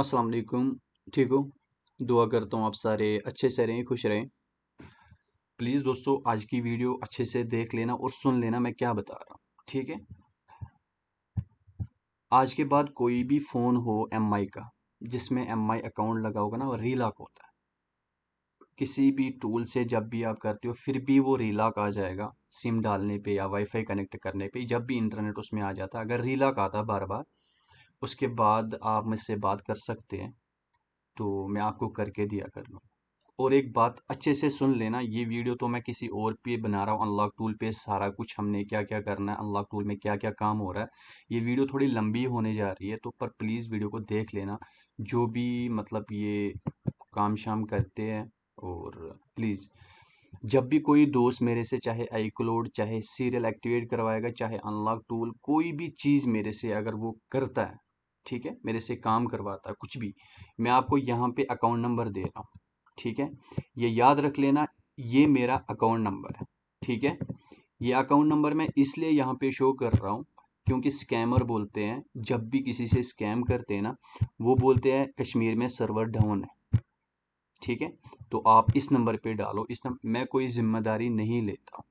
अस्सलाम वालेकुम ठीक हो दुआ करता हूँ आप सारे अच्छे से रहें खुश रहें प्लीज़ दोस्तों आज की वीडियो अच्छे से देख लेना और सुन लेना मैं क्या बता रहा हूँ ठीक है आज के बाद कोई भी फ़ोन हो एम का जिसमें एम अकाउंट लगा होगा ना वो रीलॉक होता है किसी भी टूल से जब भी आप करते हो फिर भी वो रीलॉक आ जाएगा सिम डालने पे या वाईफाई कनेक्ट करने पे जब भी इंटरनेट उसमें आ जाता है अगर रीलॉक आता बार बार उसके बाद आप मुझसे बात कर सकते हैं तो मैं आपको करके दिया कर लूँ और एक बात अच्छे से सुन लेना ये वीडियो तो मैं किसी और पे बना रहा हूँ अनलॉक टूल पे सारा कुछ हमने क्या क्या करना है अनलॉक टूल में क्या क्या काम हो रहा है ये वीडियो थोड़ी लंबी होने जा रही है तो पर प्लीज़ वीडियो को देख लेना जो भी मतलब ये काम शाम करते हैं और प्लीज़ जब भी कोई दोस्त मेरे से चाहे आई क्लोड चाहे सीरियल एक्टिवेट करवाएगा चाहे अनलॉक टूल कोई भी चीज़ मेरे से अगर वो करता है ठीक है मेरे से काम करवाता है कुछ भी मैं आपको यहाँ पे अकाउंट नंबर दे रहा हूँ ठीक है ये याद रख लेना ये मेरा अकाउंट नंबर है ठीक है ये अकाउंट नंबर मैं इसलिए यहाँ पे शो कर रहा हूँ क्योंकि स्कैमर बोलते हैं जब भी किसी से स्कैम करते हैं ना वो बोलते हैं कश्मीर में सर्वर डाउन है ठीक है तो आप इस नंबर पे डालो इस नंबर मैं कोई जिम्मेदारी नहीं लेता हूँ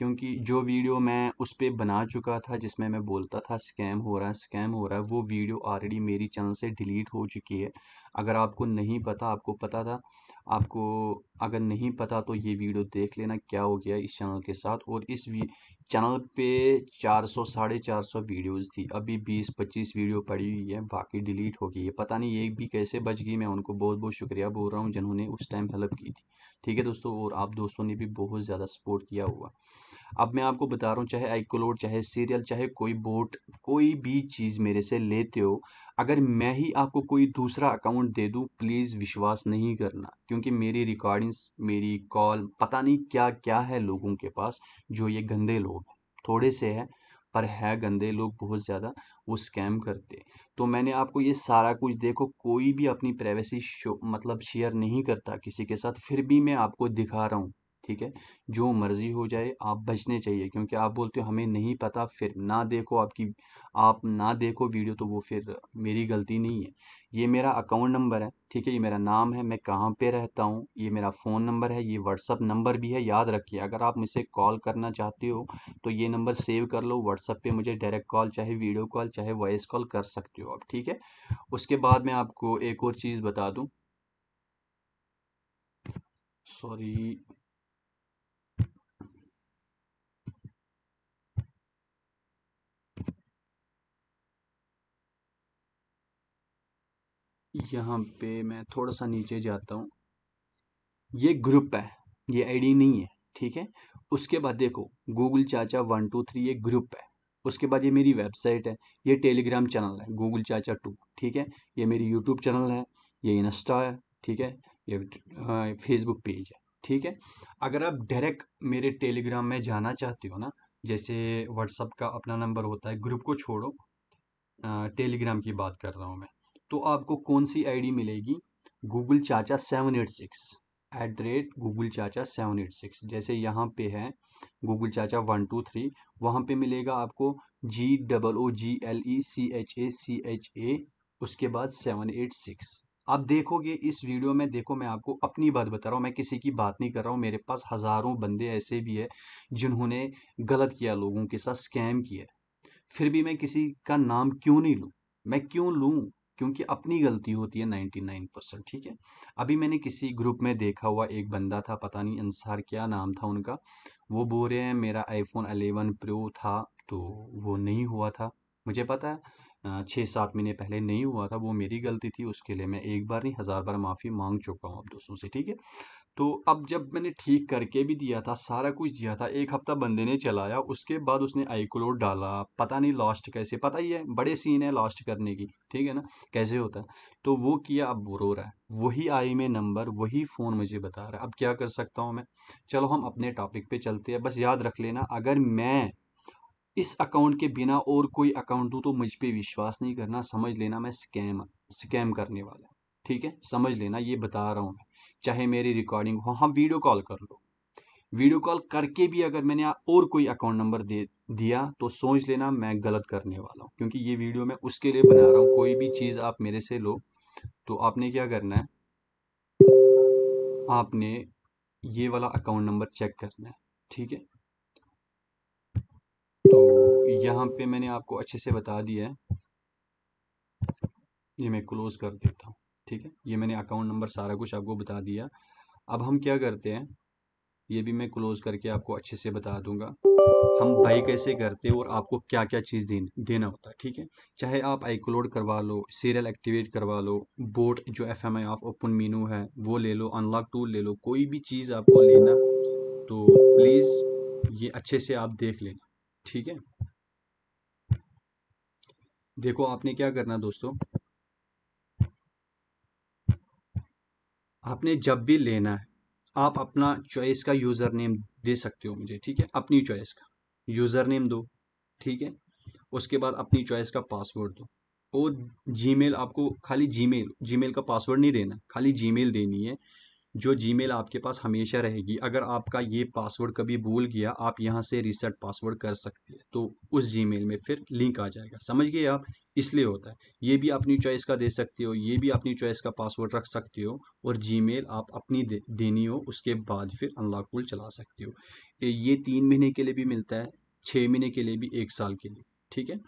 क्योंकि जो वीडियो मैं उस पर बना चुका था जिसमें मैं बोलता था स्कैम हो रहा है स्कैम हो रहा है वो वीडियो ऑलरेडी मेरी चैनल से डिलीट हो चुकी है अगर आपको नहीं पता आपको पता था आपको अगर नहीं पता तो ये वीडियो देख लेना क्या हो गया इस चैनल के साथ और इस चैनल पे 400 साढ़े चार सौ वीडियोज़ थी अभी 20-25 वीडियो पड़ी हुई है बाकी डिलीट हो गई है पता नहीं ये भी कैसे बच गई मैं उनको बहुत बहुत शुक्रिया बोल रहा हूँ जिन्होंने उस टाइम हेल्प की थी ठीक है दोस्तों और आप दोस्तों ने भी बहुत ज़्यादा सपोर्ट किया हुआ अब मैं आपको बता रहा हूँ चाहे आइकोलोड चाहे सीरियल चाहे कोई बोट कोई भी चीज़ मेरे से लेते हो अगर मैं ही आपको कोई दूसरा अकाउंट दे दूँ प्लीज़ विश्वास नहीं करना क्योंकि मेरी रिकॉर्डिंग्स मेरी कॉल पता नहीं क्या क्या है लोगों के पास जो ये गंदे लोग हैं थोड़े से है पर है गंदे लोग बहुत ज़्यादा वो स्कैम करते तो मैंने आपको ये सारा कुछ देखो कोई भी अपनी प्राइवेसी शो मतलब शेयर नहीं करता किसी के साथ फिर भी मैं आपको दिखा रहा हूँ ठीक है जो मर्ज़ी हो जाए आप बचने चाहिए क्योंकि आप बोलते हो हमें नहीं पता फिर ना देखो आपकी आप ना देखो वीडियो तो वो फिर मेरी गलती नहीं है ये मेरा अकाउंट नंबर है ठीक है ये मेरा नाम है मैं कहाँ पे रहता हूँ ये मेरा फ़ोन नंबर है ये व्हाट्सअप नंबर भी है याद रखिए अगर आप मुझसे कॉल करना चाहते हो तो ये नंबर सेव कर लो व्हाट्सअप पे मुझे डायरेक्ट कॉल चाहे वीडियो कॉल चाहे वॉइस कॉल कर सकते हो आप ठीक है उसके बाद मैं आपको एक और चीज़ बता दूँ सॉरी यहाँ पे मैं थोड़ा सा नीचे जाता हूँ ये ग्रुप है ये आईडी नहीं है ठीक है उसके बाद देखो Google Chacha one two three ये ग्रुप है उसके बाद ये मेरी वेबसाइट है ये टेलीग्राम चैनल है गूगल चाचा टू ठीक है ये मेरी यूट्यूब चैनल है ये इंस्टा है ठीक है ये फेसबुक पेज है ठीक है अगर आप डायरेक्ट मेरे टेलीग्राम में जाना चाहते हो ना जैसे व्हाट्सअप का अपना नंबर होता है ग्रुप को छोड़ो टेलीग्राम की बात कर रहा हूँ मैं तो आपको कौन सी आईडी मिलेगी Google Chacha seven eight six at the rate Google Chacha seven eight six जैसे यहाँ पे है Google Chacha one two three वहाँ पे मिलेगा आपको G double O G L E C H A C H A उसके बाद सेवन एट सिक्स आप देखोगे इस वीडियो में देखो मैं आपको अपनी बात बता रहा हूँ मैं किसी की बात नहीं कर रहा हूँ मेरे पास हज़ारों बंदे ऐसे भी है जिन्होंने गलत किया लोगों के साथ स्कैम किया फिर भी मैं किसी का नाम क्यों नहीं लूँ मैं क्यों लूँ क्योंकि अपनी गलती होती है 99 परसेंट ठीक है अभी मैंने किसी ग्रुप में देखा हुआ एक बंदा था पता नहीं अंसार क्या नाम था उनका वो बोल रहे हैं मेरा आईफोन 11 प्रो था तो वो नहीं हुआ था मुझे पता है छः सात महीने पहले नहीं हुआ था वो मेरी गलती थी उसके लिए मैं एक बार नहीं हज़ार बार माफ़ी मांग चुका हूँ अब दोस्तों से ठीक है तो अब जब मैंने ठीक करके भी दिया था सारा कुछ दिया था एक हफ्ता बंदे ने चलाया उसके बाद उसने क्लोड डाला पता नहीं लास्ट कैसे पता ही है बड़े सीन है लास्ट करने की ठीक है ना कैसे होता है तो वो किया अब वो रो रहा है वही आई में नंबर वही फ़ोन मुझे बता रहा है अब क्या कर सकता हूँ मैं चलो हम अपने टॉपिक पर चलते हैं बस याद रख लेना अगर मैं इस अकाउंट के बिना और कोई अकाउंट दूँ तो मुझ पर विश्वास नहीं करना समझ लेना मैं स्कैम स्कैम करने वाला ठीक है समझ लेना ये बता रहा हूँ मैं चाहे मेरी रिकॉर्डिंग हो हम वीडियो कॉल कर लो वीडियो कॉल करके भी अगर मैंने और कोई अकाउंट नंबर दे दिया तो सोच लेना मैं गलत करने वाला हूँ क्योंकि ये वीडियो मैं उसके लिए बना रहा हूँ कोई भी चीज़ आप मेरे से लो तो आपने क्या करना है आपने ये वाला अकाउंट नंबर चेक करना है ठीक है तो यहाँ पे मैंने आपको अच्छे से बता दिया है ये मैं क्लोज कर देता हूँ ठीक है ये मैंने अकाउंट नंबर सारा कुछ आपको बता दिया अब हम क्या करते हैं ये भी मैं क्लोज़ करके आपको अच्छे से बता दूंगा हम बाई कैसे करते हैं और आपको क्या क्या चीज़ देन, देना होता है ठीक है चाहे आप आईक्लोड करवा लो सीरियल एक्टिवेट करवा लो बोट जो F M I off open menu है वो ले लो अनलॉक टूल ले लो कोई भी चीज़ आपको लेना तो प्लीज़ ये अच्छे से आप देख लेना ठीक है देखो आपने क्या करना दोस्तों आपने जब भी लेना है आप अपना चॉइस का यूज़र नेम दे सकते हो मुझे ठीक है अपनी चॉइस का यूज़र नेम दो ठीक है उसके बाद अपनी चॉइस का पासवर्ड दो और जीमेल आपको खाली जीमेल जीमेल का पासवर्ड नहीं देना खाली जीमेल देनी है जो जी आपके पास हमेशा रहेगी अगर आपका ये पासवर्ड कभी भूल गया आप यहाँ से रिसेट पासवर्ड कर सकते हैं तो उस जी में फिर लिंक आ जाएगा समझ गए आप इसलिए होता है ये भी अपनी चॉइस का दे सकते हो ये भी अपनी चॉइस का पासवर्ड रख सकते हो और जी आप अपनी दे, देनी हो उसके बाद फिर अनलॉक टूल चला सकते हो ये तीन महीने के लिए भी मिलता है छः महीने के लिए भी एक साल के लिए ठीक है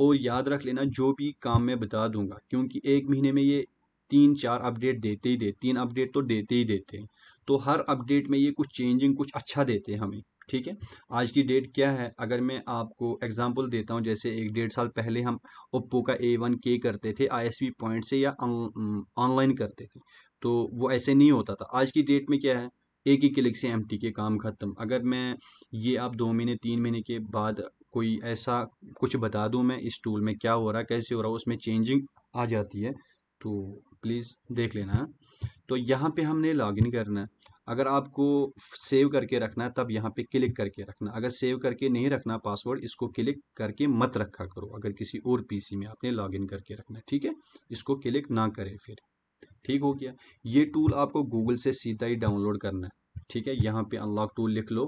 और याद रख लेना जो भी काम मैं बता दूंगा क्योंकि एक महीने में ये तीन चार अपडेट देते ही देते तीन अपडेट तो देते ही देते हैं तो हर अपडेट में ये कुछ चेंजिंग कुछ अच्छा देते हैं हमें ठीक है आज की डेट क्या है अगर मैं आपको एग्जांपल देता हूँ जैसे एक डेढ़ साल पहले हम ओप्पो का ए वन के करते थे आईएसवी पॉइंट से या ऑनलाइन mm, करते थे तो वो ऐसे नहीं होता था आज की डेट में क्या है एक ही क्लिक से एम के काम ख़त्म अगर मैं ये आप दो महीने तीन महीने के बाद कोई ऐसा कुछ बता दूँ मैं इस टूल में क्या हो रहा कैसे हो रहा उसमें चेंजिंग आ जाती है तो प्लीज़ देख लेना हाँ। तो यहाँ पे हमने लॉगिन करना है अगर आपको सेव करके रखना है तब यहाँ पे क्लिक करके रखना अगर सेव करके नहीं रखना पासवर्ड इसको क्लिक करके मत रखा करो अगर किसी और पीसी में आपने लॉगिन करके रखना है ठीक है इसको क्लिक ना करें फिर ठीक हो गया ये टूल आपको गूगल से सीधा ही डाउनलोड करना है ठीक है यहाँ पर अनलॉक टूल लिख लो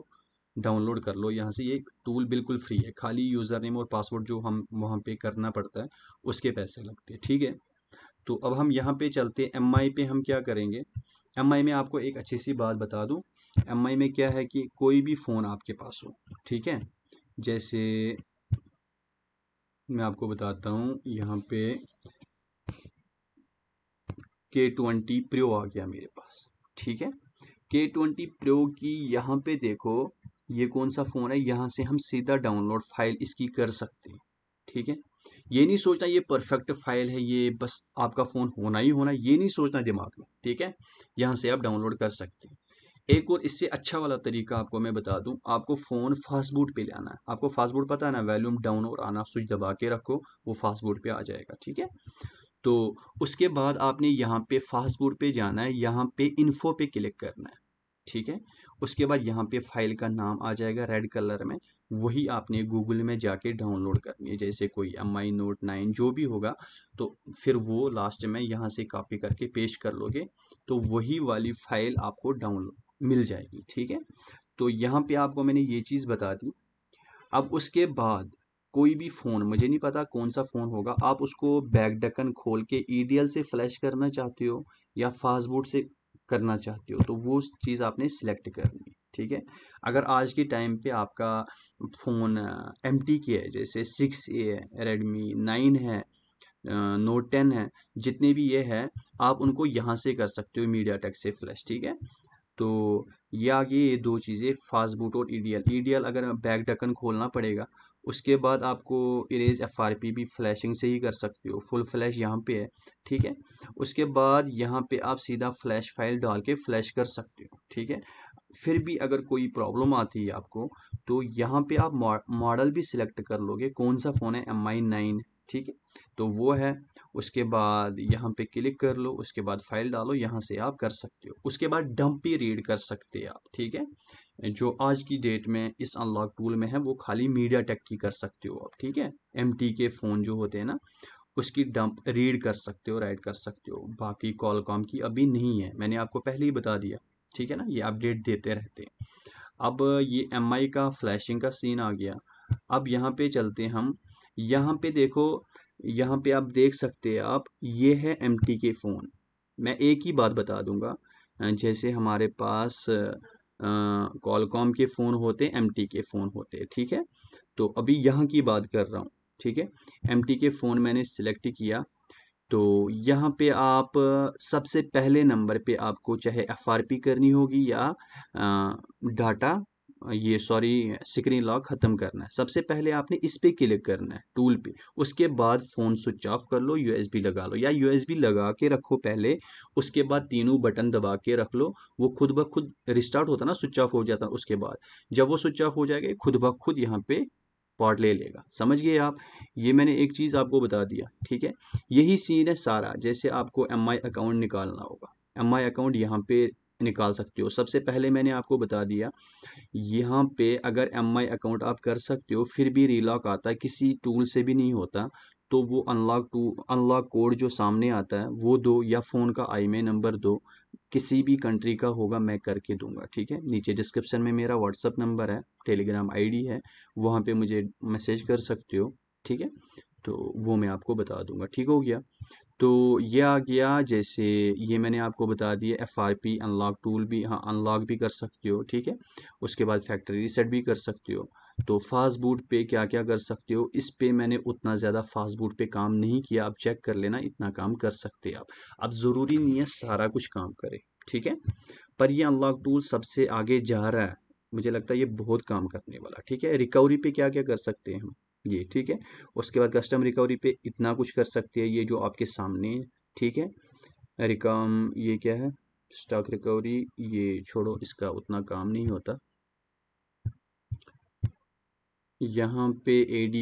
डाउनलोड कर लो यहाँ से ये टूल बिल्कुल फ्री है खाली यूज़र नेम और पासवर्ड जो हम वहाँ पे करना पड़ता है उसके पैसे लगते हैं ठीक है तो अब हम यहाँ पे चलते एम आई पे हम क्या करेंगे एम आई में आपको एक अच्छी सी बात बता दूँ एम आई में क्या है कि कोई भी फ़ोन आपके पास हो ठीक है जैसे मैं आपको बताता हूँ यहाँ पे के ट्वेंटी प्रो आ गया मेरे पास ठीक है के ट्वेंटी प्रो की यहाँ पे देखो ये कौन सा फ़ोन है यहाँ से हम सीधा डाउनलोड फाइल इसकी कर सकते हैं ठीक है ये नहीं सोचना ये परफेक्ट फाइल है ये बस आपका फ़ोन होना ही होना ये नहीं सोचना दिमाग में ठीक है यहाँ से आप डाउनलोड कर सकते हैं एक और इससे अच्छा वाला तरीका आपको मैं बता दूं आपको फ़ोन फास्ट बूट पे ले आना है आपको फास्ट बूट पता है ना वैल्यूम डाउन और आना स्विच दबा के रखो वो फास्ट बूट पे आ जाएगा ठीक है तो उसके बाद आपने यहाँ पे फास्ट बूट पे जाना है यहाँ पे इन्फो पे क्लिक करना है ठीक है उसके बाद यहाँ पे फाइल का नाम आ जाएगा रेड कलर में वही आपने गूगल में जाके डाउनलोड करनी है जैसे कोई एम आई नोट नाइन जो भी होगा तो फिर वो लास्ट में यहाँ से कॉपी करके पेश कर लोगे तो वही वाली फाइल आपको डाउनलोड मिल जाएगी ठीक है तो यहाँ पे आपको मैंने ये चीज़ बता दी अब उसके बाद कोई भी फ़ोन मुझे नहीं पता कौन सा फ़ोन होगा आप उसको बैक डकन खोल के ई e से फ्लैश करना चाहते हो या बोर्ड से करना चाहते हो तो वो चीज़ आपने सिलेक्ट करनी ठीक है अगर आज के टाइम पे आपका फ़ोन एम टी के है जैसे सिक्स ए है रेडमी नाइन है नोट टेन है जितने भी ये है आप उनको यहाँ से कर सकते हो मीडिया टेक से फ्लैश ठीक है तो ये आगे ये दो चीज़ें फास्ट बूट और ई डी एल अगर बैक डकन खोलना पड़ेगा उसके बाद आपको इरेज एफ आर पी भी फ्लैशिंग से ही कर सकते हो फुल फ्लैश यहाँ पे है ठीक है उसके बाद यहाँ पे आप सीधा फ्लैश फाइल डाल के फ्लैश कर सकते हो ठीक है फिर भी अगर कोई प्रॉब्लम आती है आपको तो यहाँ पे आप मॉडल भी सिलेक्ट कर लोगे कौन सा फ़ोन है एम आई नाइन ठीक है तो वो है उसके बाद यहाँ पे क्लिक कर लो उसके बाद फाइल डालो यहाँ से आप कर सकते हो उसके बाद डंप भी रीड कर सकते हैं आप ठीक है जो आज की डेट में इस अनलॉक टूल में है वो खाली मीडिया टेक की कर सकते हो आप ठीक है एम के फ़ोन जो होते हैं ना उसकी डंप रीड कर सकते हो राइड कर सकते हो बाकी कॉल कॉम की अभी नहीं है मैंने आपको पहले ही बता दिया ठीक है ना ये अपडेट देते रहते हैं अब ये एम का फ्लैशिंग का सीन आ गया अब यहाँ पे चलते हम यहाँ पे देखो यहाँ पे आप देख सकते हैं आप ये है एम के फ़ोन मैं एक ही बात बता दूंगा जैसे हमारे पास कॉलकॉम के फ़ोन होते एम के फ़ोन होते ठीक है तो अभी यहाँ की बात कर रहा हूँ ठीक है एम के फ़ोन मैंने सिलेक्ट किया तो यहाँ पे आप सबसे पहले नंबर पे आपको चाहे एफआरपी करनी होगी या डाटा ये सॉरी स्क्रीन लॉक ख़त्म करना है सबसे पहले आपने इस पर क्लिक करना है टूल पे उसके बाद फ़ोन स्विच ऑफ कर लो यूएसबी लगा लो या यूएसबी लगा के रखो पहले उसके बाद तीनों बटन दबा के रख लो वो खुद ब खुद रिस्टार्ट होता ना स्विच ऑफ हो जाता उसके बाद जब वो स्विच ऑफ हो जाएगा खुद ब खुद यहाँ पे पार्ट ले लेगा समझिए आप ये मैंने एक चीज़ आपको बता दिया ठीक है यही सीन है सारा जैसे आपको एम अकाउंट निकालना होगा एम अकाउंट यहाँ पे निकाल सकते हो सबसे पहले मैंने आपको बता दिया यहाँ पे अगर एम अकाउंट आप कर सकते हो फिर भी रीलॉक आता है किसी टूल से भी नहीं होता तो वो अनलॉक टू अनलॉक कोड जो सामने आता है वो दो या फ़ोन का आई नंबर दो किसी भी कंट्री का होगा मैं करके दूंगा ठीक है नीचे डिस्क्रिप्शन में मेरा व्हाट्सअप नंबर है टेलीग्राम आईडी है वहाँ पे मुझे मैसेज कर सकते हो ठीक है तो वो मैं आपको बता दूंगा ठीक हो गया तो ये आ गया जैसे ये मैंने आपको बता दिया F R P unlock tool भी हाँ अनलॉक भी कर सकते हो ठीक है उसके बाद फैक्ट्री रिसेट भी कर सकते हो तो फास्ट बूट पे क्या क्या कर सकते हो इस पे मैंने उतना ज़्यादा फास्ट बूट पे काम नहीं किया आप चेक कर लेना इतना काम कर सकते आप अब ज़रूरी नहीं है सारा कुछ काम करें ठीक है पर ये अनलॉक टूल सबसे आगे जा रहा है मुझे लगता है ये बहुत काम करने वाला ठीक है रिकवरी पे क्या क्या कर सकते हैं हम ये ठीक है उसके बाद कस्टम रिकवरी पे इतना कुछ कर सकते हैं ये जो आपके सामने ठीक है रिकम ये क्या है स्टॉक रिकवरी ये छोड़ो इसका उतना काम नहीं होता यहाँ पे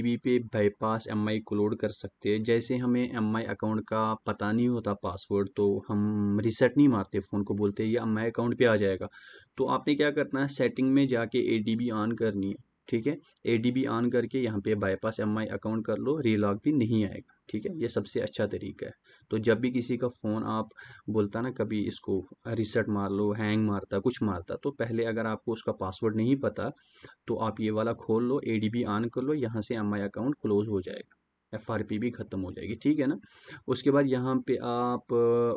बी पे बाईपास को क्लोड कर सकते हैं जैसे हमें एम आई अकाउंट का पता नहीं होता पासवर्ड तो हम रिसेट नहीं मारते फ़ोन को बोलते ये एम आई अकाउंट पे आ जाएगा तो आपने क्या करना है सेटिंग में जाके बी ऑन करनी है ठीक है ए डी बी ऑन करके यहाँ पे बाईपास एम आई अकाउंट कर लो रीलॉग भी नहीं आएगा ठीक है ये सबसे अच्छा तरीका है तो जब भी किसी का फ़ोन आप बोलता ना कभी इसको रिसेट मार लो हैंग मारता कुछ मारता तो पहले अगर आपको उसका पासवर्ड नहीं पता तो आप ये वाला खोल लो ए डी बी ऑन कर लो यहाँ से एम आई अकाउंट क्लोज हो जाएगा एफ आर पी भी ख़त्म हो जाएगी ठीक है ना उसके बाद यहाँ पे आप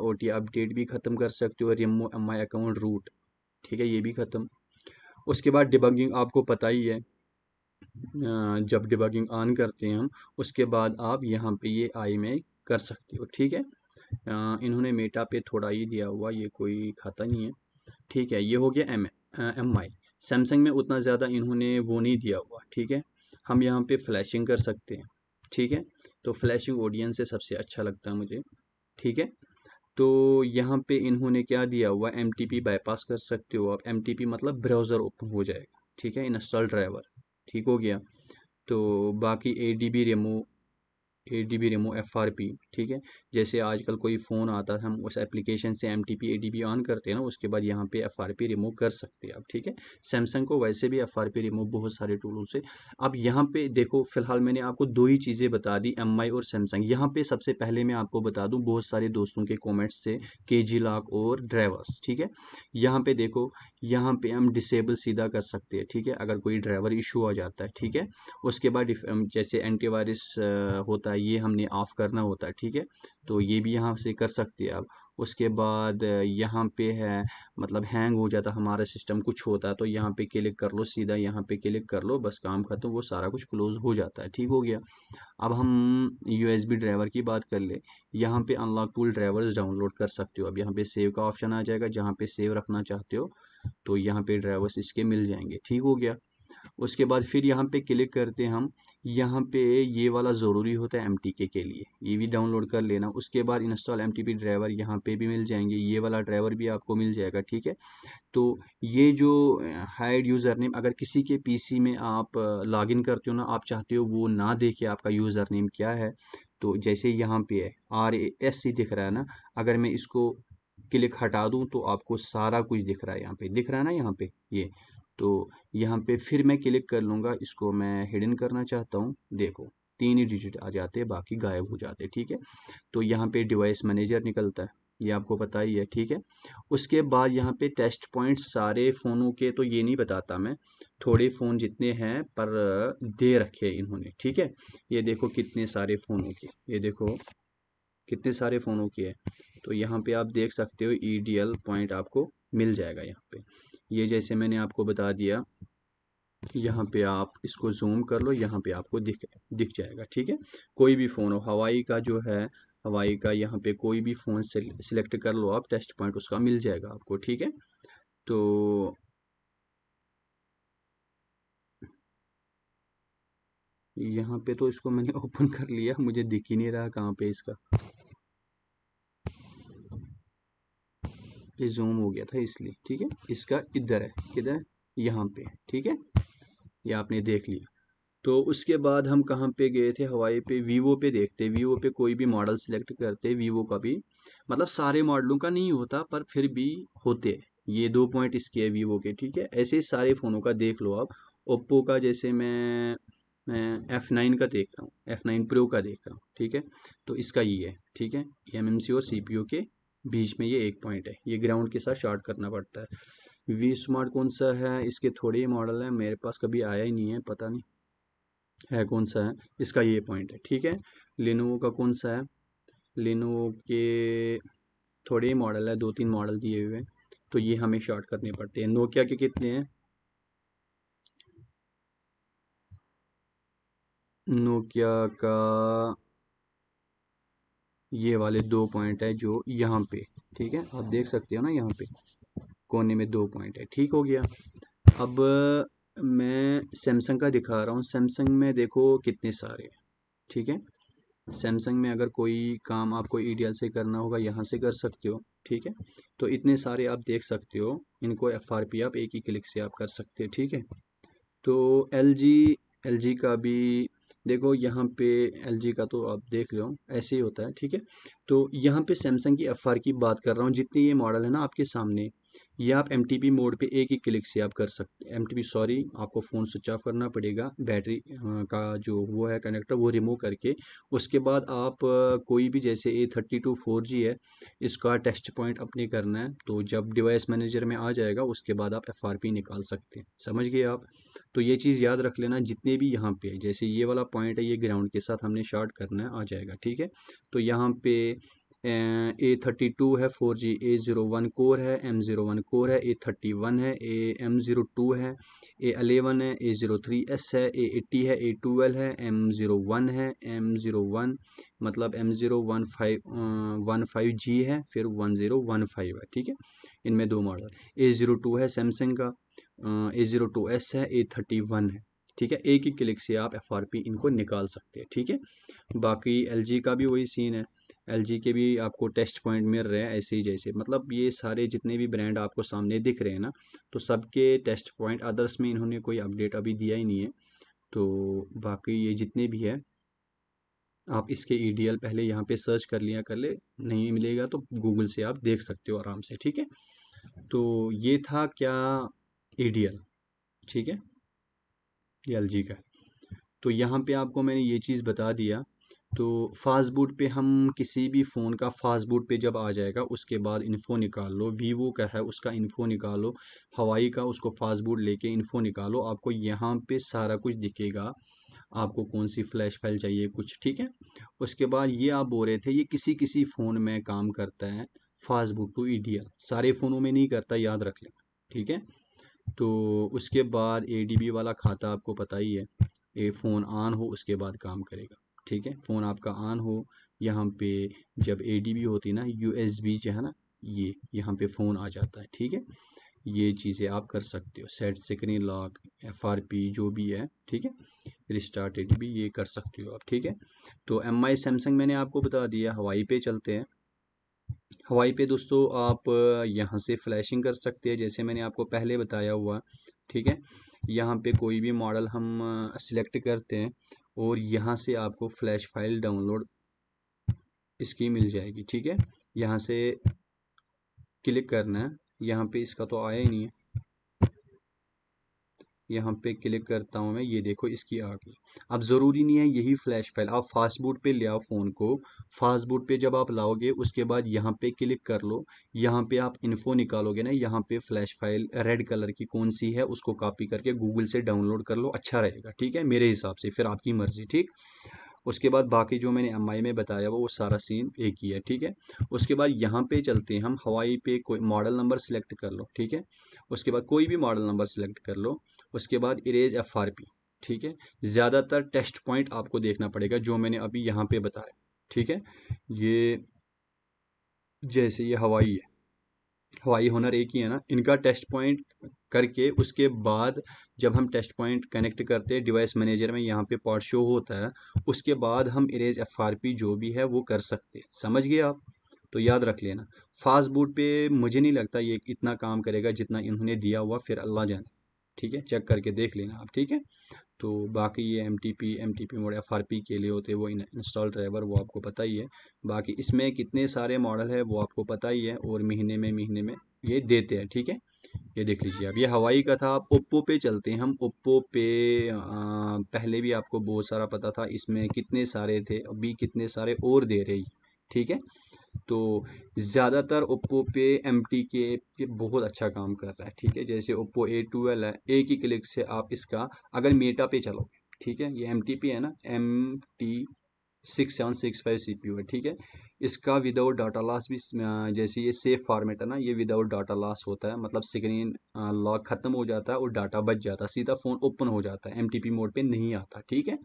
ओ टी अपडेट भी ख़त्म कर सकते हो remove M I account root ठीक है ये भी ख़त्म उसके बाद डिबगिंग आपको पता ही है जब डिबगिंग ऑन करते हैं हम उसके बाद आप यहाँ पे ये आई में कर सकते हो ठीक है इन्होंने मेटा पे थोड़ा ही दिया हुआ ये कोई खाता नहीं है ठीक है ये हो गया एम एम आई सैमसंग में उतना ज़्यादा इन्होंने वो नहीं दिया हुआ ठीक है हम यहाँ पे फ्लैशिंग कर सकते हैं ठीक है तो फ्लैशिंग ऑडियंस से सबसे अच्छा लगता है मुझे ठीक है तो यहाँ पे इन्होंने क्या दिया हुआ एम बाईपास कर सकते हो आप एम मतलब ब्राउज़र ओपन हो जाएगा ठीक है इंस्टॉल ड्राइवर ठीक हो गया तो बाकी A D B remove A D B remove F R P ठीक है जैसे आजकल कोई फ़ोन आता है हम उस एप्लीकेशन से M T P A D B on करते हैं ना उसके बाद यहाँ पे एफ आर पी रिमूव कर सकते हैं आप ठीक है सैमसंग को वैसे भी एफ आर पी रिमूव बहुत सारे टूलों से अब यहाँ पे देखो फिलहाल मैंने आपको दो ही चीज़ें बता दी एम आई और सैमसंग यहाँ पे सबसे पहले मैं आपको बता दूँ बहुत सारे दोस्तों के कॉमेंट्स से के जी लाक और ड्राइवर्स ठीक है यहाँ पे देखो यहाँ पे हम डिसेबल सीधा कर सकते हैं ठीक है अगर कोई ड्राइवर इशू हो जाता है ठीक है उसके बाद um, जैसे एंटीवायरस uh, होता है ये हमने ऑफ़ करना होता है ठीक है तो ये भी यहाँ से कर सकते हैं आप उसके बाद uh, यहाँ पे है मतलब हैंग हो जाता हमारा सिस्टम कुछ होता है तो यहाँ पे क्लिक कर लो सीधा यहाँ पे क्लिक कर लो बस काम खत्म वो सारा कुछ क्लोज हो जाता है ठीक हो गया अब हम यूएसबी ड्राइवर की बात कर ले यहाँ पे अनलॉक टूल ड्राइवर्स डाउनलोड कर सकते हो अब यहाँ पे सेव का ऑप्शन आ जाएगा जहाँ पे सेव रखना चाहते हो तो यहाँ पे ड्राइवर्स इसके मिल जाएंगे ठीक हो गया उसके बाद फिर यहाँ पे क्लिक करते हैं हम यहाँ पे ये वाला ज़रूरी होता है एम के लिए ये भी डाउनलोड कर लेना उसके बाद इंस्टॉल एम ड्राइवर यहाँ पे भी मिल जाएंगे ये वाला ड्राइवर भी आपको मिल जाएगा ठीक है तो ये जो हाइड यूज़र नेम अगर किसी के पीसी में आप लॉगिन करते हो ना आप चाहते हो वो ना देखे आपका यूज़र नेम क्या है तो जैसे यहाँ पे है आर एस सी दिख रहा है ना अगर मैं इसको क्लिक हटा दूँ तो आपको सारा कुछ दिख रहा है यहाँ पे दिख रहा है ना यहाँ पे ये तो यहाँ पे फिर मैं क्लिक कर लूँगा इसको मैं हिडन करना चाहता हूँ देखो तीन ही डिजिट आ जाते हैं बाकी गायब हो जाते हैं ठीक है तो यहाँ पे डिवाइस मैनेजर निकलता है ये आपको पता ही है ठीक है उसके बाद यहाँ पे टेस्ट पॉइंट सारे फ़ोनों के तो ये नहीं बताता मैं थोड़े फ़ोन जितने हैं पर दे रखे इन्होंने ठीक है ये देखो कितने सारे फ़ोनों के ये देखो कितने सारे फ़ोनों की है तो यहाँ पे आप देख सकते हो ई डी एल पॉइंट आपको मिल जाएगा यहाँ पे ये जैसे मैंने आपको बता दिया यहाँ पे आप इसको जूम कर लो यहाँ पे आपको दिख दिख जाएगा ठीक है कोई भी फ़ोन हो हवाई का जो है हवाई का यहाँ पे कोई भी फ़ोन सेलेक्ट कर लो आप टेस्ट पॉइंट उसका मिल जाएगा आपको ठीक है तो यहाँ पे तो इसको मैंने ओपन कर लिया मुझे दिख ही नहीं रहा कहाँ पे इसका रिज्यूम हो गया था इसलिए ठीक है इसका इधर है किधर यहाँ पे ठीक है ये आपने देख लिया तो उसके बाद हम कहाँ पे गए थे हवाई पे वीवो पे देखते वीवो पे कोई भी मॉडल सिलेक्ट करते वीवो का भी मतलब सारे मॉडलों का नहीं होता पर फिर भी होते ये दो पॉइंट इसके है वीवो के ठीक है ऐसे सारे फ़ोनों का देख लो आप ओप्पो का जैसे मैं मैं एफ़ नाइन का देख रहा हूँ एफ़ नाइन प्रो का देख रहा हूँ ठीक है तो इसका ये है ठीक है एम एम सी और सी पी ओ के बीच में ये एक पॉइंट है ये ग्राउंड के साथ शॉर्ट करना पड़ता है वी स्मार्ट कौन सा है इसके थोड़े ही मॉडल हैं मेरे पास कभी आया ही नहीं है पता नहीं है कौन सा है इसका ये पॉइंट है ठीक है लिनोवो का कौन सा है लिनोवो के थोड़े ही मॉडल है दो तीन मॉडल दिए हुए हैं तो ये हमें शॉर्ट करने पड़ते हैं नोकिया के कितने हैं नोकिया का ये वाले दो पॉइंट है जो यहाँ पे ठीक है आप देख सकते हो ना यहाँ पे कोने में दो पॉइंट है ठीक हो गया अब मैं सैमसंग का दिखा रहा हूँ सैमसंग में देखो कितने सारे हैं ठीक है सैमसंग में अगर कोई काम आपको ई से करना होगा यहाँ से कर सकते हो ठीक है तो इतने सारे आप देख सकते हो इनको एफ आप एक ही क्लिक से आप कर सकते हो ठीक है तो एल जी एल जी का भी देखो यहाँ पे एल का तो आप देख रहे हो ऐसे ही होता है ठीक है तो यहाँ पे सैमसंग की एफ की बात कर रहा हूँ जितने ये मॉडल है ना आपके सामने ये आप एम मोड पे एक ही क्लिक से आप कर सकते एम टी सॉरी आपको फ़ोन स्विच ऑफ करना पड़ेगा बैटरी का जो वो है कनेक्टर वो रिमूव करके उसके बाद आप कोई भी जैसे A thirty two four G है इसका टेस्ट पॉइंट अपने करना है तो जब डिवाइस मैनेजर में आ जाएगा उसके बाद आप एफ आर पी निकाल सकते हैं समझ गए आप तो ये चीज़ याद रख लेना जितने भी यहाँ पे जैसे ये वाला पॉइंट है ये ग्राउंड के साथ हमने शार्ट करना है आ जाएगा ठीक है तो यहाँ पे ए थर्टी टू है four G A zero one core है एम ज़ीरो वन कोर है ए थर्टी वन है ए एम ज़ीरो टू है ए अलेवन है ए ज़ीरो थ्री एस है ए एट्टी है ए ट्वेल्व है एम ज़ीरो वन है एम ज़ीरो वन मतलब M zero one five one five G है फिर वन ज़ीरो वन फाइव है ठीक है इनमें दो मॉडल ए ज़ीरो टू है सैमसंग का ए ज़ीरो टू एस है ए थर्टी वन है ठीक है एक ही क्लिक से आप एफ आर पी इनको निकाल सकते हैं ठीक है बाकी एल जी का भी वही सीन है एल के भी आपको टेस्ट पॉइंट मिल रहे हैं ऐसे ही जैसे मतलब ये सारे जितने भी ब्रांड आपको सामने दिख रहे हैं ना तो सबके टेस्ट पॉइंट अदर्स में इन्होंने कोई अपडेट अभी दिया ही नहीं है तो बाकी ये जितने भी है आप इसके ई e पहले यहाँ पे सर्च कर लिया कर ले नहीं मिलेगा तो गूगल से आप देख सकते हो आराम से ठीक है तो ये था क्या ई e ठीक है एल का तो यहाँ पे आपको मैंने ये चीज़ बता दिया तो फास्ट बूट पे हम किसी भी फ़ोन का फास्ट बूट पे जब आ जाएगा उसके बाद इन्फो निकाल लो वीवो का है उसका इन्फो निकालो हवाई का उसको फास्ट बूट लेके इन्फो निकालो आपको यहाँ पे सारा कुछ दिखेगा आपको कौन सी फ्लैश फाइल चाहिए कुछ ठीक है उसके बाद ये आप बोल रहे थे ये किसी किसी फ़ोन में काम करता है फास्ट बूट टू ई सारे फ़ोनों में नहीं करता याद रख लेना ठीक है तो उसके बाद ए वाला खाता आपको पता ही है ये फ़ोन ऑन हो उसके बाद काम करेगा ठीक है फ़ोन आपका ऑन हो यहाँ पे जब ए होती है ना यू एस जो है ना ये यहाँ पे फ़ोन आ जाता है ठीक है ये चीज़ें आप कर सकते हो set screen lock F R P जो भी है ठीक है रिस्टार्ट एट बी ये कर सकते हो आप ठीक है तो एम आई सैमसंग मैंने आपको बता दिया हवाई पे चलते हैं हवाई पे दोस्तों आप यहाँ से फ्लैशिंग कर सकते हैं जैसे मैंने आपको पहले बताया हुआ ठीक है यहाँ पे कोई भी मॉडल हम सिलेक्ट करते हैं और यहाँ से आपको फ्लैश फाइल डाउनलोड इसकी मिल जाएगी ठीक है यहाँ से क्लिक करना है यहाँ पे इसका तो आया ही नहीं है यहाँ पे क्लिक करता हूँ मैं ये देखो इसकी आ गई अब ज़रूरी नहीं है यही फ़्लैश फाइल आप फास्ट बूट पे ले आओ फ़ोन को फास्ट बूट पे जब आप लाओगे उसके बाद यहाँ पे क्लिक कर लो यहाँ पे आप इन्फो निकालोगे ना यहाँ पे फ़्लैश फाइल रेड कलर की कौन सी है उसको कॉपी करके गूगल से डाउनलोड कर लो अच्छा रहेगा ठीक है मेरे हिसाब से फिर आपकी मर्ज़ी ठीक उसके बाद बाकी जो मैंने एम में बताया वो सारा सीन एक ही है ठीक है उसके बाद यहाँ पे चलते हैं हम हवाई पे कोई मॉडल नंबर सेलेक्ट कर लो ठीक है उसके बाद कोई भी मॉडल नंबर सेलेक्ट कर लो उसके बाद इरेज एफ आर पी ठीक है ज़्यादातर टेस्ट पॉइंट आपको देखना पड़ेगा जो मैंने अभी यहाँ पे बताया ठीक है ये जैसे ये हवाई है हवाई होनर एक ही है ना इनका टेस्ट पॉइंट करके उसके बाद जब हम टेस्ट पॉइंट कनेक्ट करते हैं डिवाइस मैनेजर में यहाँ पे पार्ट शो होता है उसके बाद हम इरेज एफआरपी जो भी है वो कर सकते हैं समझ गए आप तो याद रख लेना फास्ट बूट पे मुझे नहीं लगता ये इतना काम करेगा जितना इन्होंने दिया हुआ फिर अल्लाह जाने ठीक है चेक करके देख लेना आप ठीक है तो बाकी ये M T P M T P mode F R P के लिए होते हैं वो इंस्टॉल ड्राइवर वो आपको पता ही है बाकी इसमें कितने सारे मॉडल है वो आपको पता ही है और महीने में महीने में ये देते हैं ठीक है ये देख लीजिए अब ये हवाई का था ओप्पो पे चलते हैं हम ओप्पो पे आ, पहले भी आपको बहुत सारा पता था इसमें कितने सारे थे अभी कितने सारे और दे रही ठीक है तो ज़्यादातर ओप्पो पे एम टी के बहुत अच्छा काम कर रहा है ठीक है जैसे ओप्पो ए ट्वेल्व है एक ही क्लिक से आप इसका अगर मेटा पे चलोगे ठीक है ये एम टी पी है ना M T six seven six five C P U है ठीक है इसका विदाउट डाटा लॉस भी जैसे ये सेफ फॉर्मेट है ना ये विदाउट डाटा लॉस होता है मतलब स्क्रीन लॉक ख़त्म हो जाता है और डाटा बच जाता है सीधा फ़ोन ओपन हो जाता है एम टी पी मोड पर नहीं आता ठीक है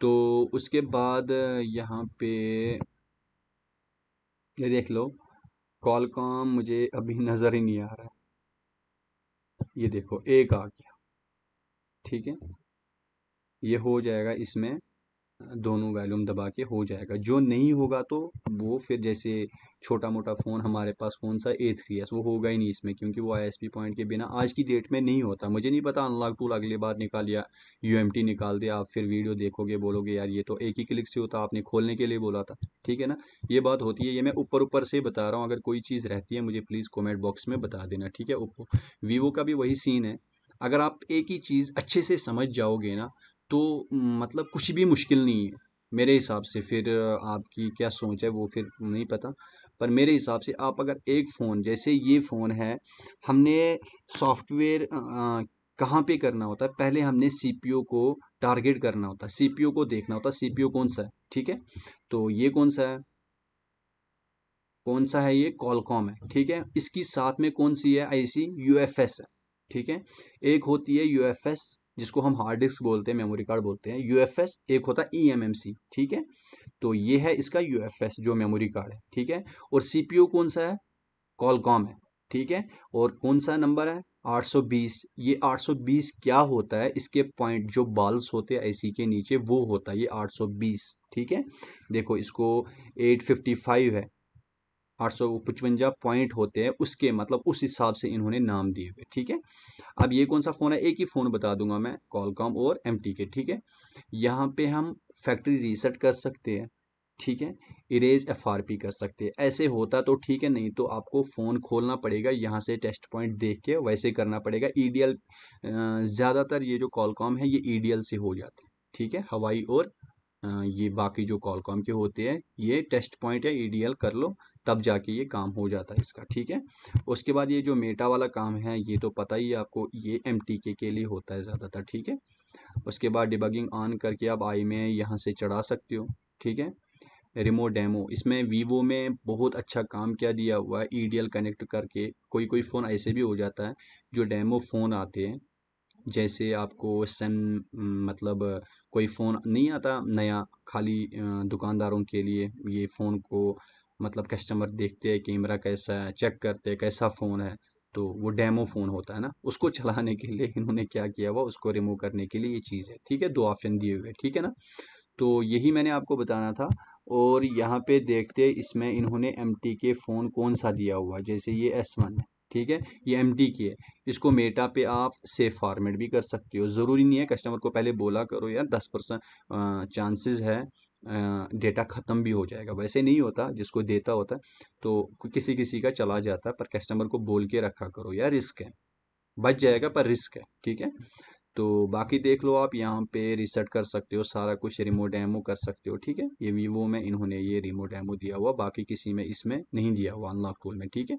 तो उसके बाद यहाँ पे ये देख लो कॉल कॉम मुझे अभी नज़र ही नहीं आ रहा है ये देखो एक आ गया ठीक है ये हो जाएगा इसमें दोनों वैल्यूम दबा के हो जाएगा जो नहीं होगा तो वो फिर जैसे छोटा मोटा फ़ोन हमारे पास कौन सा ए थ्री एस वो होगा ही नहीं इसमें क्योंकि वो आई पॉइंट के बिना आज की डेट में नहीं होता मुझे नहीं पता अनलॉक टूल अगली बार निकाल या यू निकाल दे आप फिर वीडियो देखोगे बोलोगे यार ये तो एक ही क्लिक से होता आपने खोलने के लिए बोला था ठीक है ना ये बात होती है ये मैं ऊपर ऊपर से बता रहा हूँ अगर कोई चीज़ रहती है मुझे प्लीज़ कॉमेंट बॉक्स में बता देना ठीक है ओप्पो वीवो का भी वही सीन है अगर आप एक ही चीज़ अच्छे से समझ जाओगे ना तो मतलब कुछ भी मुश्किल नहीं है मेरे हिसाब से फिर आपकी क्या सोच है वो फिर नहीं पता पर मेरे हिसाब से आप अगर एक फ़ोन जैसे ये फ़ोन है हमने सॉफ्टवेयर कहाँ पे करना होता है पहले हमने सी को टारगेट करना होता है सी को देखना होता है सी कौन सा है ठीक है तो ये कौन सा है कौन सा है ये कॉलकॉम है ठीक है इसकी साथ में कौन सी है आईसी यूएफएस है ठीक है एक होती है यूएफएस जिसको हम हार्ड डिस्क बोलते हैं मेमोरी कार्ड बोलते हैं यूएफएस एक होता है e ईएमएमसी ठीक है तो ये है इसका यूएफएस जो मेमोरी कार्ड है ठीक है और सीपीयू कौन सा है कॉलकॉम है ठीक है और कौन सा नंबर है 820 ये 820 क्या होता है इसके पॉइंट जो बाल्स होते हैं ए के नीचे वो होता है ये 820 ठीक है देखो इसको 855 है आठ सौ पचवंजा पॉइंट होते हैं उसके मतलब उस हिसाब से इन्होंने नाम दिए हुए ठीक है अब ये कौन सा फ़ोन है एक ही फ़ोन बता दूंगा मैं कॉलकॉम और एम के ठीक है यहाँ पे हम फैक्ट्री रीसेट कर सकते हैं ठीक है इरेज एफ आर पी कर सकते हैं ऐसे होता तो ठीक है नहीं तो आपको फ़ोन खोलना पड़ेगा यहाँ से टेस्ट पॉइंट देख के वैसे करना पड़ेगा ई e डी एल ज़्यादातर ये जो कॉलकॉम है ये ई डी एल से हो जाते हैं ठीक है हवाई और ये बाकी जो कॉलकॉम के होते हैं ये टेस्ट पॉइंट या ई डी एल कर लो तब जाके ये काम हो जाता है इसका ठीक है उसके बाद ये जो मेटा वाला काम है ये तो पता ही आपको ये एम के लिए होता है ज़्यादातर ठीक है उसके बाद डिबगिंग ऑन करके आप आई में यहाँ से चढ़ा सकते हो ठीक है रिमो डेमो इसमें वीवो में बहुत अच्छा काम क्या दिया हुआ है ई e कनेक्ट करके कोई कोई फ़ोन ऐसे भी हो जाता है जो डेमो फ़ोन आते हैं जैसे आपको सैम मतलब कोई फ़ोन नहीं आता नया खाली दुकानदारों के लिए ये फ़ोन को मतलब कस्टमर देखते हैं कैमरा कैसा है चेक करते हैं कैसा फ़ोन है तो वो डेमो फ़ोन होता है ना उसको चलाने के लिए इन्होंने क्या किया हुआ उसको रिमूव करने के लिए ये चीज़ है ठीक है दो ऑप्शन दिए हुए ठीक है ना तो यही मैंने आपको बताना था और यहाँ पे देखते इसमें इन्होंने एम के फ़ोन कौन सा दिया हुआ जैसे ये एस वन है ठीक है ये एम टी की है इसको मेटा पे आप सेफ फॉर्मेट भी कर सकते हो ज़रूरी नहीं है कस्टमर को पहले बोला करो यार दस परसेंट चांसेस है डेटा ख़त्म भी हो जाएगा वैसे नहीं होता जिसको देता होता तो किसी किसी का चला जाता है पर कस्टमर को बोल के रखा करो या रिस्क है बच जाएगा पर रिस्क है ठीक है तो बाकी देख लो आप यहाँ पे रिसेट कर सकते हो सारा कुछ रिमोट एमो कर सकते हो ठीक है ये वीवो में इन्होंने ये रिमोट एमओ दिया हुआ बाकी किसी में इसमें नहीं दिया हुआ अनलॉक टूल में ठीक है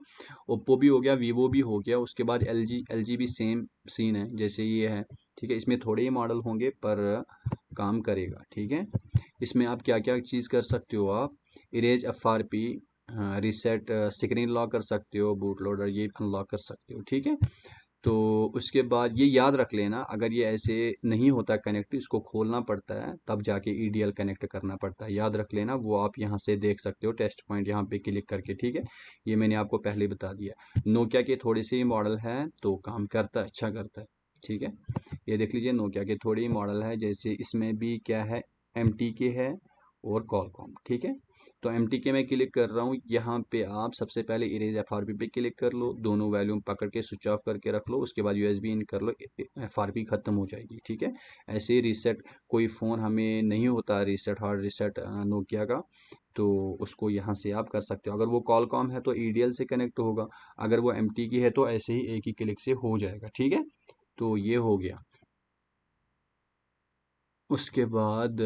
ओप्पो भी हो गया वीवो भी हो गया उसके बाद एल जी एल जी भी सेम सीन है जैसे ये है ठीक है इसमें थोड़े ही मॉडल होंगे पर काम करेगा ठीक है इसमें आप क्या क्या चीज़ कर सकते हो आप erase F R P reset screen lock कर सकते हो बूट लोडर ये अनलॉक कर सकते हो ठीक है तो उसके बाद ये याद रख लेना अगर ये ऐसे नहीं होता कनेक्ट इसको खोलना पड़ता है तब जाके ई e कनेक्ट करना पड़ता है याद रख लेना वो आप यहाँ से देख सकते हो टेस्ट पॉइंट यहाँ पे क्लिक करके ठीक है ये मैंने आपको पहले बता दिया नोकिया के थोड़े से ही मॉडल है तो काम करता है अच्छा करता है ठीक है ये देख लीजिए नोकिया के थोड़े ही मॉडल है जैसे इसमें भी क्या है एम के है और कॉलकॉम ठीक है तो एम टी के मैं क्लिक कर रहा हूँ यहाँ पे आप सबसे पहले इरेज एफ आर पी पे क्लिक कर लो दोनों वैल्यूम पकड़ के स्विच ऑफ करके रख लो उसके बाद यू एस बी इन कर लो एफ आर पी ख़त्म हो जाएगी ठीक है ऐसे ही रीसेट कोई फ़ोन हमें नहीं होता रीसेट हार्ड रीसेट नोकिया का तो उसको यहाँ से आप कर सकते हो अगर वो कॉल कॉम है तो ई डी एल से कनेक्ट होगा अगर वो एम टी की है तो ऐसे ही एक ही क्लिक से हो जाएगा ठीक है तो ये हो गया उसके बाद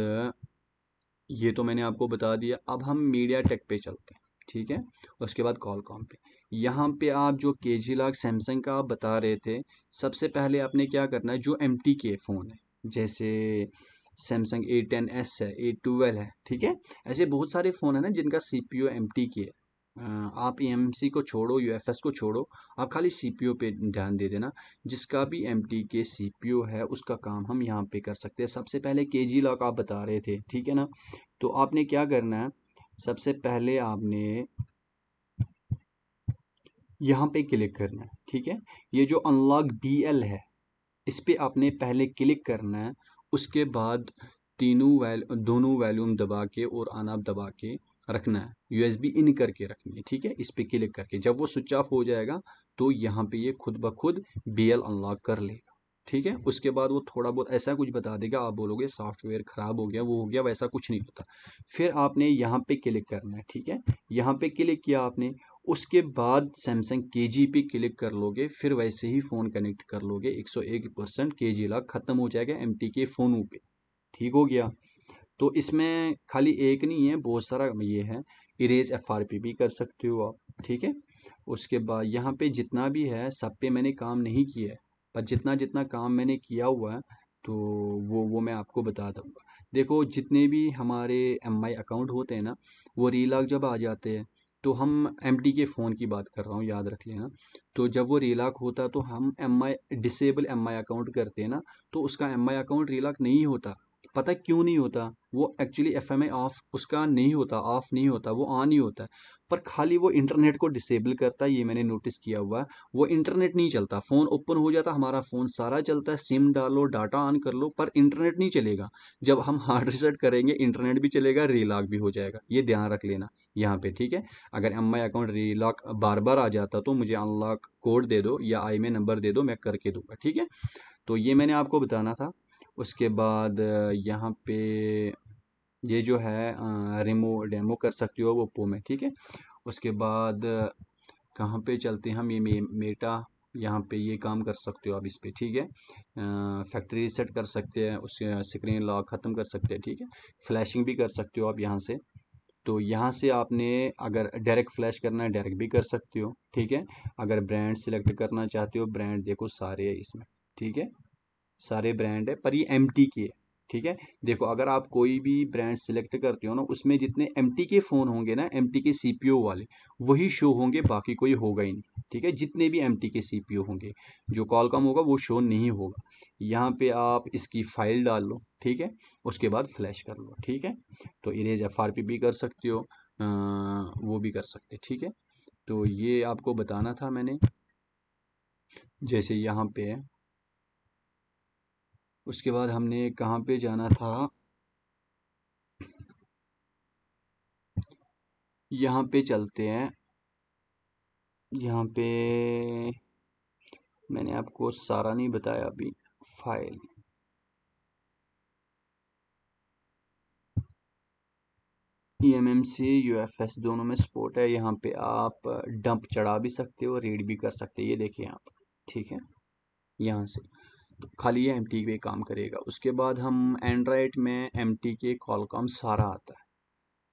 ये तो मैंने आपको बता दिया अब हम मीडिया टेक पे चलते हैं ठीक है उसके बाद कॉल कॉम पे यहाँ पे आप जो के जी लाख सैमसंग का आप बता रहे थे सबसे पहले आपने क्या करना है जो एम टी के फ़ोन है जैसे सैमसंग ए टेन एस है ए ट्वेल्व है ठीक है ऐसे बहुत सारे फ़ोन हैं ना जिनका C P U M T के है आप ई को छोड़ो यू को छोड़ो आप खाली सी पे ध्यान दे देना जिसका भी एम के सी है उसका काम हम यहाँ पे कर सकते हैं सबसे पहले के जी लॉक आप बता रहे थे ठीक है ना तो आपने क्या करना है सबसे पहले आपने यहाँ पे क्लिक करना है ठीक है ये जो अनलॉक बी एल है इस पर आपने पहले क्लिक करना है उसके बाद तीनों वैल दोनों वैल्यूम दबा के और आनाप दबा के रखना है बी इन करके रखनी है ठीक है इस पर क्लिक करके जब वो स्विच ऑफ हो जाएगा तो यहाँ पे ये खुद ब खुद बी अनलॉक कर लेगा ठीक है उसके बाद वो थोड़ा बहुत ऐसा कुछ बता देगा आप बोलोगे सॉफ्टवेयर ख़राब हो गया वो हो गया वैसा कुछ नहीं होता फिर आपने यहाँ पे क्लिक करना है ठीक है यहाँ पे क्लिक किया आपने उसके बाद सैमसंग के जी पे क्लिक कर लोगे फिर वैसे ही फ़ोन कनेक्ट कर लोगे एक परसेंट के जी लॉक ख़त्म हो जाएगा एम टी के फ़ोनों पर ठीक हो गया तो इसमें खाली एक नहीं है बहुत सारा ये है इरेज एफ आर पी भी कर सकते हो आप ठीक है उसके बाद यहाँ पे जितना भी है सब पे मैंने काम नहीं किया है पर जितना जितना काम मैंने किया हुआ है तो वो वो मैं आपको बता दूँगा देखो जितने भी हमारे एम आई अकाउंट होते हैं ना वो रीलाग जब आ जाते हैं तो हम एम टी के फ़ोन की बात कर रहा हूँ याद रख लेना हाँ? तो जब वो रीलाक होता तो हम M I disable M I account करते हैं ना तो उसका एम आई अकाउंट रीलाक नहीं होता पता क्यों नहीं होता वो एक्चुअली एफ एम ऑफ उसका नहीं होता ऑफ नहीं होता वो ऑन ही होता है पर खाली वो इंटरनेट को डिसेबल करता है ये मैंने नोटिस किया हुआ है वो इंटरनेट नहीं चलता फ़ोन ओपन हो जाता हमारा फ़ोन सारा चलता है सिम डालो डाटा ऑन कर लो पर इंटरनेट नहीं चलेगा जब हम हार्ड रिसेट करेंगे इंटरनेट भी चलेगा रीलॉक भी हो जाएगा ये ध्यान रख लेना यहाँ पे ठीक है अगर एम आई अकाउंट रीलॉक बार बार आ जाता तो मुझे अनलॉक कोड दे दो या आई में नंबर दे दो मैं करके दूंगा ठीक है तो ये मैंने आपको बताना था उसके बाद यहाँ पे ये जो है रिमो डेमो कर सकते हो ओप्पो में ठीक है उसके बाद कहाँ पे चलते हैं हम ये मे, मेटा यहाँ पे ये काम कर सकते हो आप इस पर ठीक है फैक्ट्री रिसेट कर सकते हैं उस स्क्रीन लॉक ख़त्म कर सकते हैं ठीक है फ्लैशिंग भी कर सकते हो आप यहाँ से तो यहाँ से आपने अगर डायरेक्ट फ्लैश करना है डायरेक्ट भी कर सकते हो ठीक है अगर ब्रांड सेलेक्ट करना चाहते हो ब्रांड देखो सारे इसमें ठीक है सारे ब्रांड है पर ये एम टी के है ठीक है देखो अगर आप कोई भी ब्रांड सेलेक्ट करते हो ना उसमें जितने एम टी के फ़ोन होंगे ना एम टी के सी पी ओ वाले वही शो होंगे बाकी कोई होगा ही नहीं ठीक है जितने भी एम टी के सी पी ओ होंगे जो कॉल कम होगा वो शो नहीं होगा यहाँ पे आप इसकी फ़ाइल डाल लो ठीक है उसके बाद फ्लैश कर लो ठीक है तो इरेज एफ आर पी भी कर सकते हो आ, वो भी कर सकते ठीक है तो ये आपको बताना था मैंने जैसे यहाँ पे उसके बाद हमने कहाँ पे जाना था यहाँ पे चलते हैं यहाँ पे मैंने आपको सारा नहीं बताया अभी file E M M C U F S दोनों में सपोर्ट है यहाँ पे आप डंप चढ़ा भी सकते हो रीड भी कर सकते हैं ये देखिए आप ठीक है यहाँ से खाली ये एम टी के काम करेगा उसके बाद हम एंड्राइड में एम टी के कॉलकॉम सारा आता है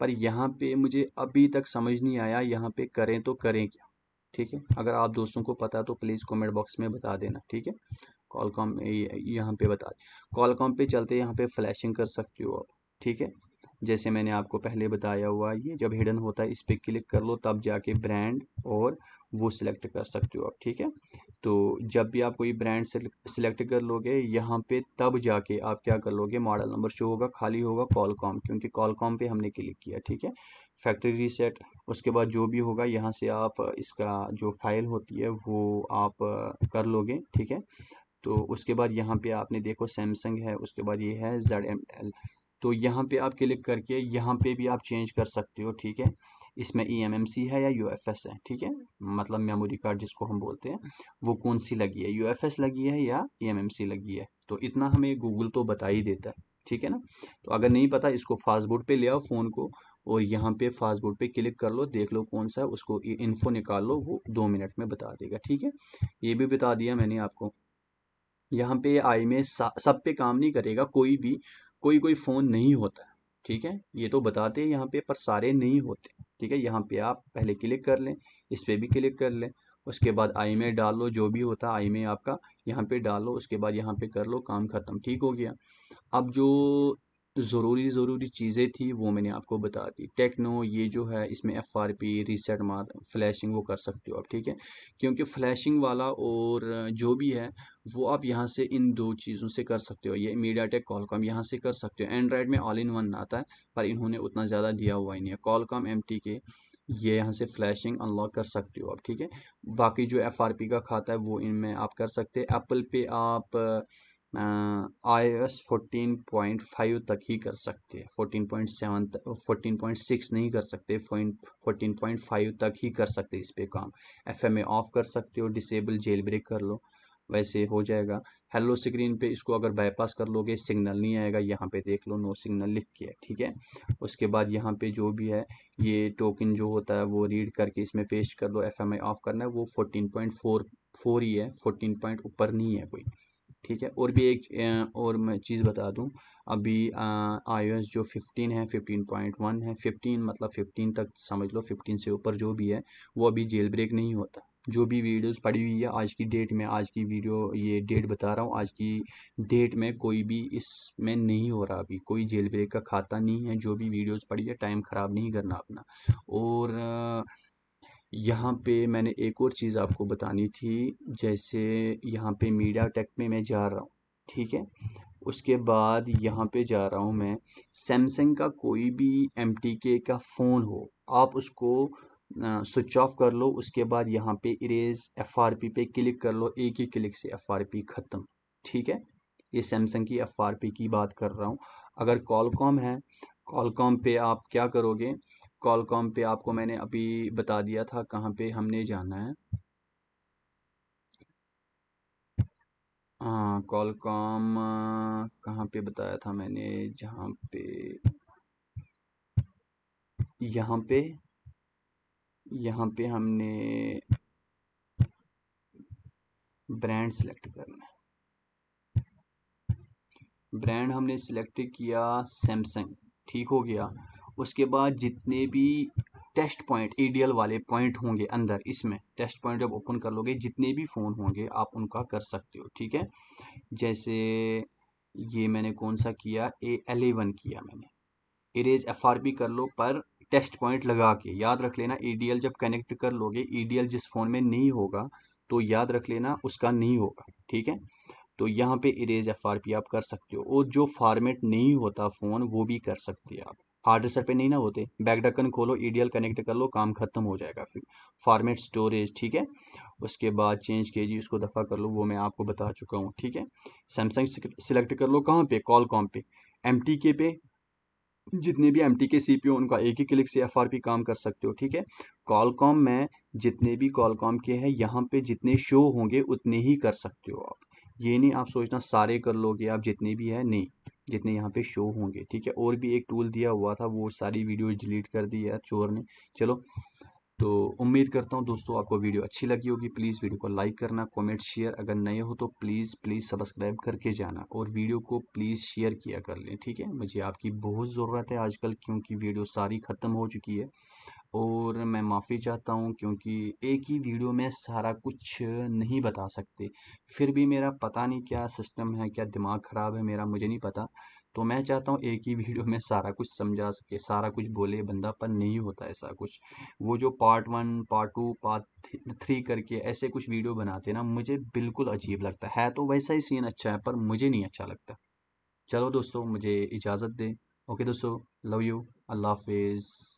पर यहाँ पे मुझे अभी तक समझ नहीं आया यहाँ पे करें तो करें क्या ठीक है अगर आप दोस्तों को पता तो प्लीज़ कमेंट बॉक्स में बता देना ठीक है कॉलकॉम यहाँ पे बता कॉलकॉम पे चलते यहाँ पे फ्लैशिंग कर सकते हो आप ठीक है जैसे मैंने आपको पहले बताया हुआ ये जब हिडन होता है इस पर क्लिक कर लो तब जाके ब्रांड और वो सिलेक्ट कर सकते हो आप ठीक है तो जब भी आप कोई ब्रांड सेलेक्ट कर लोगे यहाँ पे तब जाके आप क्या कर लोगे मॉडल नंबर शो होगा खाली होगा कॉलकॉम क्योंकि कॉलकॉम पे हमने क्लिक किया ठीक है फैक्ट्री रीसेट उसके बाद जो भी होगा यहाँ से आप इसका जो फाइल होती है वो आप कर लोगे ठीक है तो उसके बाद यहाँ पे आपने देखो सैमसंग है उसके बाद ये है जेड एम एल तो यहाँ पे आप क्लिक करके यहाँ पे भी आप चेंज कर सकते हो ठीक है इसमें ई एम एम सी है या यू एफ एस है ठीक है मतलब मेमोरी कार्ड जिसको हम बोलते हैं वो कौन सी लगी है यू एफ एस लगी है या ई एम एम सी लगी है तो इतना हमें गूगल तो बता ही देता है ठीक है ना तो अगर नहीं पता इसको फास्टबोर्ड पे ले आओ फ़ोन को और यहाँ पे फास्टबोर्ड पे क्लिक कर लो देख लो कौन सा है उसको इन्फो निकाल लो वो दो मिनट में बता देगा ठीक है ये भी बता दिया मैंने आपको यहाँ पे आई में सब पे काम नहीं करेगा कोई भी कोई कोई फ़ोन नहीं होता है ठीक है ये तो बताते हैं यहाँ पे पर सारे नहीं होते ठीक है यहाँ पे आप पहले क्लिक कर लें इस पर भी क्लिक कर लें उसके बाद आई में डाल लो जो भी होता है आई में आपका यहाँ पे लो उसके बाद यहाँ पे कर लो काम ख़त्म ठीक हो गया अब जो ज़रूरी ज़रूरी चीज़ें थी वो मैंने आपको बता दी टेक्नो ये जो है इसमें एफ आर पी रीसेट मार फ्लैशिंग वो कर सकते हो आप ठीक है क्योंकि फ्लैशिंग वाला और जो भी है वो आप यहाँ से इन दो चीज़ों से कर सकते हो ये मीडिया टेक कॉलकॉम यहाँ से कर सकते हो एंड्राइड में ऑल इन वन आता है पर इन्होंने उतना ज़्यादा दिया हुआ ही नहीं है कॉलकॉम एम टी के ये यहाँ से फ्लैशिंग अनलॉक कर सकते हो आप ठीक है बाकी जो एफ आर पी का खाता है वो इनमें आप कर सकते हैं एप्पल पे आप I S fourteen point five तक ही कर सकते हैं fourteen point seven fourteen point six नहीं कर सकते फोर्टीन पॉइंट फाइव तक ही कर सकते इस पर काम एफ एम ए ऑफ कर सकते हो डिसेबल जेल ब्रेक कर लो वैसे हो जाएगा हेलो स्क्रीन पे इसको अगर बाईपास कर लोगे सिग्नल नहीं आएगा यहाँ पे देख लो नो सिग्नल लिख के ठीक है उसके बाद यहाँ पे जो भी है ये टोकन जो होता है वो रीड करके इसमें पेश कर लो एफ ऑफ करना है वो फोर्टीन पॉइंट फोर फोर ही है फोर्टीन पॉइंट ऊपर नहीं है कोई ठीक है और भी एक और मैं चीज़ बता दूं अभी आई एस जो 15 है 15.1 है 15 मतलब 15 तक समझ लो 15 से ऊपर जो भी है वो अभी जेल ब्रेक नहीं होता जो भी वीडियोस पड़ी हुई है आज की डेट में आज की वीडियो ये डेट बता रहा हूँ आज की डेट में कोई भी इसमें नहीं हो रहा अभी कोई जेल ब्रेक का खाता नहीं है जो भी वीडियोज़ पड़ी है टाइम ख़राब नहीं करना अपना और आ, यहाँ पे मैंने एक और चीज़ आपको बतानी थी जैसे यहाँ पे मीडिया टेक में मैं जा रहा हूँ ठीक है उसके बाद यहाँ पे जा रहा हूँ मैं सैमसंग का कोई भी एम का फ़ोन हो आप उसको स्विच ऑफ कर लो उसके बाद यहाँ पे इरेज एफ आर पी पे क्लिक कर लो एक ही क्लिक से एफ आर पी ख़त्म ठीक है ये सैमसंग की एफ आर पी की बात कर रहा हूँ अगर कॉलकॉम है कॉलकॉम पे आप क्या करोगे कॉलकॉम पे आपको मैंने अभी बता दिया था कहाँ पे हमने जाना है हाँ कॉलकॉम कहाँ पे बताया था मैंने जहाँ पे यहाँ पे यहाँ पे हमने ब्रांड सेलेक्ट करना है ब्रांड हमने सेलेक्ट किया सैमसंग ठीक हो गया उसके बाद जितने भी टेस्ट पॉइंट एडीएल वाले पॉइंट होंगे अंदर इसमें टेस्ट पॉइंट जब ओपन कर लोगे जितने भी फ़ोन होंगे आप उनका कर सकते हो ठीक है जैसे ये मैंने कौन सा किया ए एलेवन किया मैंने इरेज एफ आर पी कर लो पर टेस्ट पॉइंट लगा के याद रख लेना ई जब कनेक्ट कर लोगे ई जिस फ़ोन में नहीं होगा तो याद रख लेना उसका नहीं होगा ठीक है तो यहाँ पे इरेज एफ आप कर सकते हो और जो फॉर्मेट नहीं होता फ़ोन वो भी कर सकते हो आप हार्ड डिस्क पे नहीं ना होते बैक ढक्कन खोलो ईडीएल कनेक्ट कर लो काम खत्म हो जाएगा फिर फॉर्मेट स्टोरेज ठीक है उसके बाद चेंज के जी उसको दफ़ा कर लो वो मैं आपको बता चुका हूँ ठीक है सैमसंग सिलेक्ट कर लो कहाँ पे कॉल कॉम पे एम के पे जितने भी एम टी के सी पी उनका एक ही क्लिक से एफ आर पी काम कर सकते हो ठीक है कॉलकॉम में जितने भी कॉलकॉम के हैं यहाँ पे जितने शो होंगे उतने ही कर सकते हो आप ये नहीं आप सोचना सारे कर लोगे आप जितने भी है नहीं जितने यहाँ पे शो होंगे ठीक है और भी एक टूल दिया हुआ था वो सारी वीडियोस डिलीट कर दी यार चोर ने चलो तो उम्मीद करता हूँ दोस्तों आपको वीडियो अच्छी लगी होगी प्लीज़ वीडियो को लाइक करना कमेंट शेयर अगर नए हो तो प्लीज़ प्लीज़ सब्सक्राइब करके जाना और वीडियो को प्लीज़ शेयर किया कर लें ठीक है मुझे आपकी बहुत ज़रूरत है आजकल क्योंकि वीडियो सारी ख़त्म हो चुकी है और मैं माफ़ी चाहता हूँ क्योंकि एक ही वीडियो में सारा कुछ नहीं बता सकते फिर भी मेरा पता नहीं क्या सिस्टम है क्या दिमाग ख़राब है मेरा मुझे नहीं पता तो मैं चाहता हूँ एक ही वीडियो में सारा कुछ समझा सके सारा कुछ बोले बंदा पर नहीं होता ऐसा कुछ वो जो part one part two part three करके ऐसे कुछ वीडियो बनाते ना मुझे बिल्कुल अजीब लगता है तो वैसा ही सीन अच्छा है पर मुझे नहीं अच्छा लगता चलो दोस्तों मुझे इजाज़त दें ओके दोस्तों लव यू अल्लाह हाफिज़